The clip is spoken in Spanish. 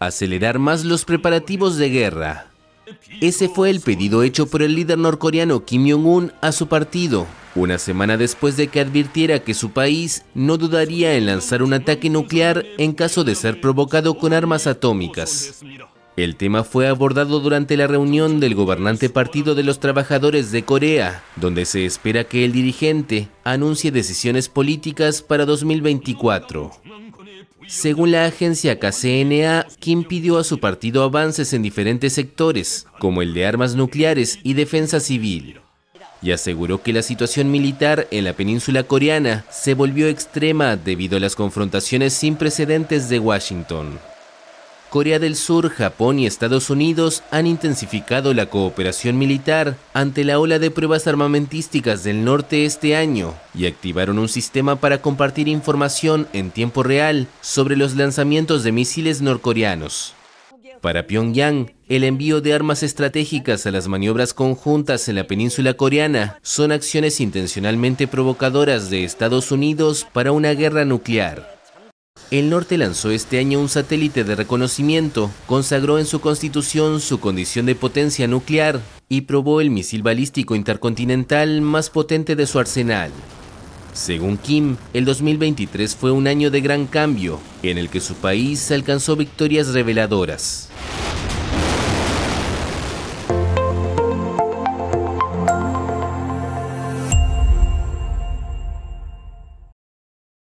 Acelerar más los preparativos de guerra. Ese fue el pedido hecho por el líder norcoreano Kim Jong-un a su partido, una semana después de que advirtiera que su país no dudaría en lanzar un ataque nuclear en caso de ser provocado con armas atómicas. El tema fue abordado durante la reunión del gobernante Partido de los Trabajadores de Corea, donde se espera que el dirigente anuncie decisiones políticas para 2024. Según la agencia KCNA, Kim pidió a su partido avances en diferentes sectores, como el de armas nucleares y defensa civil, y aseguró que la situación militar en la península coreana se volvió extrema debido a las confrontaciones sin precedentes de Washington. Corea del Sur, Japón y Estados Unidos han intensificado la cooperación militar ante la ola de pruebas armamentísticas del norte este año y activaron un sistema para compartir información en tiempo real sobre los lanzamientos de misiles norcoreanos. Para Pyongyang, el envío de armas estratégicas a las maniobras conjuntas en la península coreana son acciones intencionalmente provocadoras de Estados Unidos para una guerra nuclear el norte lanzó este año un satélite de reconocimiento, consagró en su constitución su condición de potencia nuclear y probó el misil balístico intercontinental más potente de su arsenal. Según Kim, el 2023 fue un año de gran cambio, en el que su país alcanzó victorias reveladoras.